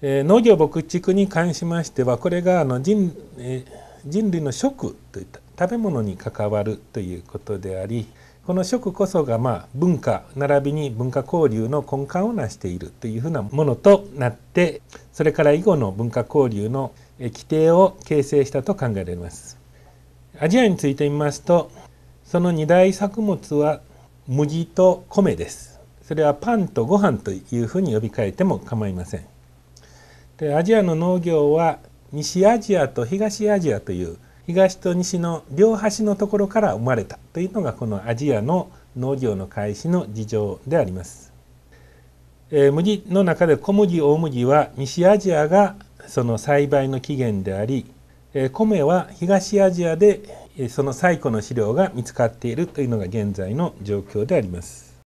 えー、農業牧畜に関しましてはこれがあの人,、えー、人類の食といった食べ物に関わるということでありこの食こそがまあ文化並びに文化交流の根幹を成しているというふうなものとなってそれから以後の文化交流の規定を形成したと考えられます。アジアについて見ますとその二大作物は麦と米です。それはパンとご飯というふうに呼び替えても構いません。でアジアの農業は西アジアと東アジアという東と西の両端のところから生まれたというのがこのアジアの農業の開始の事情であります。えー、麦の中で小麦大麦は西アジアがその栽培の起源であり、えー、米は東アジアでその最古の資料が見つかっているというのが現在の状況であります。